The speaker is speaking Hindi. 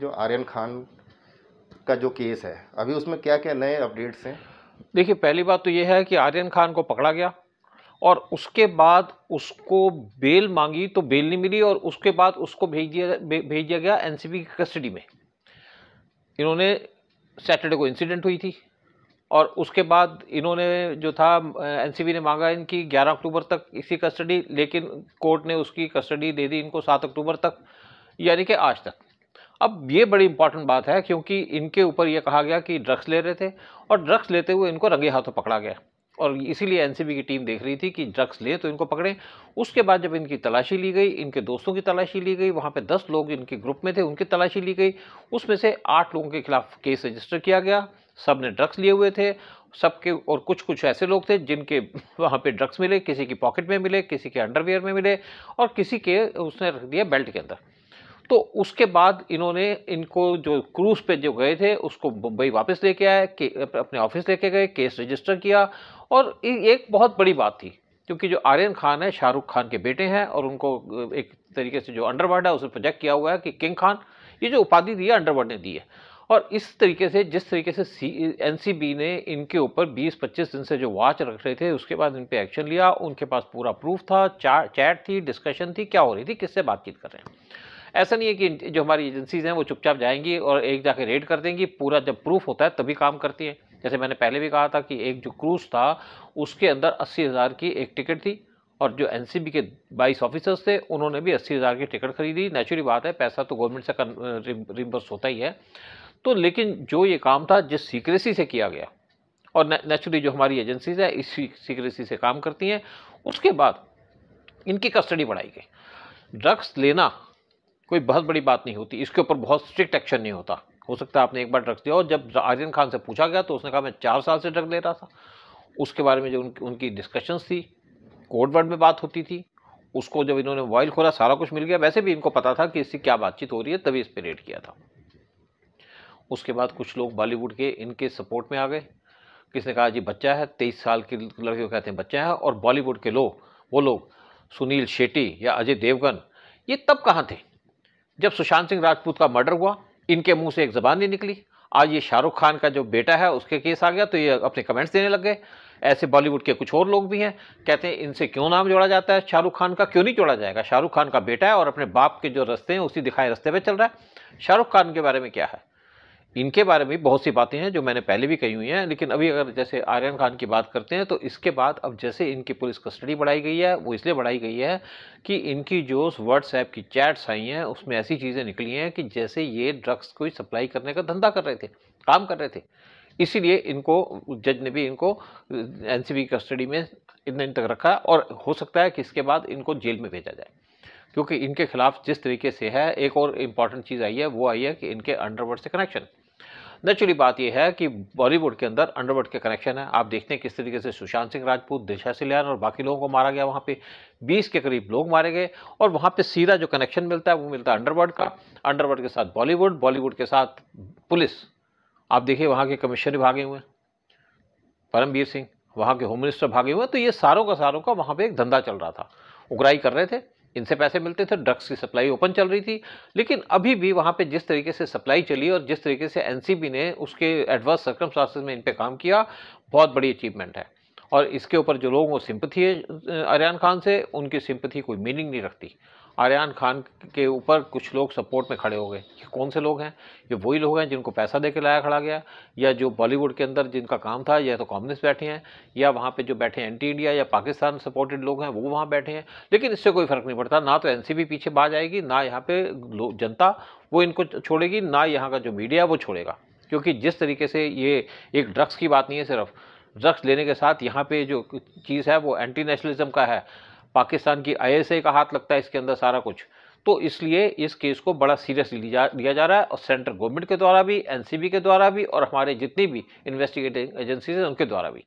जो आर्यन खान का जो केस है अभी उसमें क्या क्या नए अपडेट्स हैं देखिए पहली बात तो ये है कि आर्यन खान को पकड़ा गया और उसके बाद उसको बेल मांगी तो बेल नहीं मिली और उसके बाद उसको भेज दिया भेज दिया गया एनसीबी की कस्टडी में इन्होंने सैटरडे को इंसिडेंट हुई थी और उसके बाद इन्होंने जो था एनसीबी ने मांगा इनकी 11 अक्टूबर तक इसी कस्टडी लेकिन कोर्ट ने उसकी कस्टडी दे दी इनको 7 अक्टूबर तक यानी कि आज तक अब ये बड़ी इंपॉर्टेंट बात है क्योंकि इनके ऊपर ये कहा गया कि ड्रग्स ले रहे थे और ड्रग्स लेते हुए इनको रंगे हाथों पकड़ा गया और इसीलिए एनसीबी की टीम देख रही थी कि ड्रग्स ले तो इनको पकड़ें उसके बाद जब इनकी तलाशी ली गई इनके दोस्तों की तलाशी ली गई वहाँ पे दस लोग इनके ग्रुप में थे उनकी तलाशी ली गई उसमें से आठ लोगों के खिलाफ केस रजिस्टर किया गया सब ने ड्रग्स लिए हुए थे सबके और कुछ कुछ ऐसे लोग थे जिनके वहाँ पे ड्रग्स मिले किसी की पॉकेट में मिले किसी के अंडरवेयर में मिले और किसी के उसने रख दिया बेल्ट के अंदर तो उसके बाद इन्होंने इनको जो क्रूज़ पे जो गए थे उसको मुंबई वापस लेके आए अपने ऑफिस लेके गए केस रजिस्टर किया और एक बहुत बड़ी बात थी क्योंकि जो आर्यन खान है शाहरुख खान के बेटे हैं और उनको एक तरीके से जो अंडरवर्ल्ड है उसे प्रोजेक्ट किया हुआ है कि किंग खान ये जो उपाधि दी है अंडरवर्ल्ड ने दी है और इस तरीके से जिस तरीके से सी एन ने इनके ऊपर 20-25 दिन से जो वॉच रख रहे थे उसके बाद इन पर एक्शन लिया उनके पास पूरा प्रूफ था चैट थी डिस्कशन थी क्या हो रही थी किससे बातचीत कर रहे हैं ऐसा नहीं है कि जो हमारी एजेंसीज़ हैं वो चुपचाप जाएंगी और एक जाके रेड कर देंगी पूरा जब प्रूफ होता है तभी काम करती है जैसे मैंने पहले भी कहा था कि एक जो क्रूज़ था उसके अंदर अस्सी हज़ार की एक टिकट थी और जो एन के बाईस ऑफिसर्स थे उन्होंने भी अस्सी हज़ार की टिकट खरीदी नेचुरली बात है पैसा तो गवर्नमेंट से रिम्बर्स होता ही है तो लेकिन जो ये काम था जिस सीक्रेसी से किया गया और नेचुरली जो हमारी एजेंसीज है इस सीक्रेसी से काम करती हैं उसके बाद इनकी कस्टडी बढ़ाई गई ड्रग्स लेना कोई बहुत बड़ी बात नहीं होती इसके ऊपर बहुत स्ट्रिक्ट एक्शन नहीं होता हो सकता है आपने एक बार ड्रग्स दिया और जब आर्यन खान से पूछा गया तो उसने कहा मैं चार साल से ड्रग ले रहा था उसके बारे में जो उनकी उनकी डिस्कशंस थी कोर्ट वर्ड में बात होती थी उसको जब इन्होंने मोबाइल खोला सारा कुछ मिल गया वैसे भी इनको पता था कि इससे क्या बातचीत हो रही है तभी इस पर रेड किया था उसके बाद कुछ लोग बॉलीवुड के इनके सपोर्ट में आ गए किसने कहा जी बच्चा है तेईस साल के लड़के को कहते हैं बच्चा है और बॉलीवुड के लोग वो लोग सुनील शेट्टी या अजय देवगन ये तब कहाँ थे जब सुशांत सिंह राजपूत का मर्डर हुआ इनके मुंह से एक जबान नहीं निकली आज ये शाहरुख खान का जो बेटा है उसके केस आ गया तो ये अपने कमेंट्स देने लग गए ऐसे बॉलीवुड के कुछ और लोग भी हैं कहते हैं इनसे क्यों नाम जोड़ा जाता है शाहरुख खान का क्यों नहीं जोड़ा जाएगा शाहरुख खान का बेटा है और अपने बाप के जो रस्ते हैं उसी दिखाए रस्ते पर चल रहा है शाहरुख खान के बारे में क्या है इनके बारे में बहुत सी बातें हैं जो मैंने पहले भी कही हुई हैं लेकिन अभी अगर जैसे आर्यन खान की बात करते हैं तो इसके बाद अब जैसे इनकी पुलिस कस्टडी बढ़ाई गई है वो इसलिए बढ़ाई गई है कि इनकी जो व्हाट्सएप की चैट्स आई हैं उसमें ऐसी चीज़ें निकली हैं कि जैसे ये ड्रग्स को सप्लाई करने का धंधा कर रहे थे काम कर रहे थे इसीलिए इनको जज ने भी इनको एन कस्टडी में इतने दिन तक रखा और हो सकता है कि इसके बाद इनको जेल में भेजा जाए क्योंकि इनके खिलाफ जिस तरीके से है एक और इम्पॉर्टेंट चीज़ आई है वो आई है कि इनके अंडरवर्ड से कनेक्शन नेचुरली बात यह है कि बॉलीवुड के अंदर अंडरवर्ल्ड के कनेक्शन है आप देखते हैं किस तरीके से सुशांत सिंह राजपूत दिशा सिल्यान और बाकी लोगों को मारा गया वहाँ पे 20 के करीब लोग मारे गए और वहाँ पे सीधा जो कनेक्शन मिलता है वो मिलता है अंडरवर्ल्ड का अंडरवर्ल्ड के साथ बॉलीवुड बॉलीवुड के साथ पुलिस आप देखिए वहाँ के कमिश्नर भागे हुए हैं परमवीर सिंह वहाँ के होम मिनिस्टर भागे हुए तो ये सारों का सारों का वहाँ पर एक धंधा चल रहा था उगराई कर रहे थे इनसे पैसे मिलते थे ड्रग्स की सप्लाई ओपन चल रही थी लेकिन अभी भी वहाँ पे जिस तरीके से सप्लाई चली और जिस तरीके से एनसीबी ने उसके एडवर्स सरकम में इन पर काम किया बहुत बड़ी अचीवमेंट है और इसके ऊपर जो लोगों को सिंपथी है आर्यन खान से उनकी सिंपथी कोई मीनिंग नहीं रखती आर्यन खान के ऊपर कुछ लोग सपोर्ट में खड़े हो गए ये कौन से लोग हैं ये वही लोग हैं जिनको पैसा दे के लाया खड़ा गया या जो बॉलीवुड के अंदर जिनका काम था या तो कम्युनिस्ट बैठे हैं या वहाँ पे जो बैठे हैं एंटी इंडिया या पाकिस्तान सपोर्टेड लोग हैं वो वहाँ बैठे हैं लेकिन इससे कोई फ़र्क नहीं पड़ता ना तो एन पीछे बाज आएगी ना यहाँ पर जनता वो इनको छोड़ेगी ना यहाँ का जो मीडिया वो छोड़ेगा क्योंकि जिस तरीके से ये एक ड्रग्स की बात नहीं है सिर्फ ड्रग्स लेने के साथ यहाँ पे जो चीज़ है वो एंटी नेशनलिज्म का है पाकिस्तान की आई का हाथ लगता है इसके अंदर सारा कुछ तो इसलिए इस केस को बड़ा सीरियसली लिया लिया जा रहा है और सेंट्रल गवर्नमेंट के द्वारा भी एनसीबी के द्वारा भी और हमारे जितनी भी इन्वेस्टिगेटिंग एजेंसीज हैं उनके द्वारा भी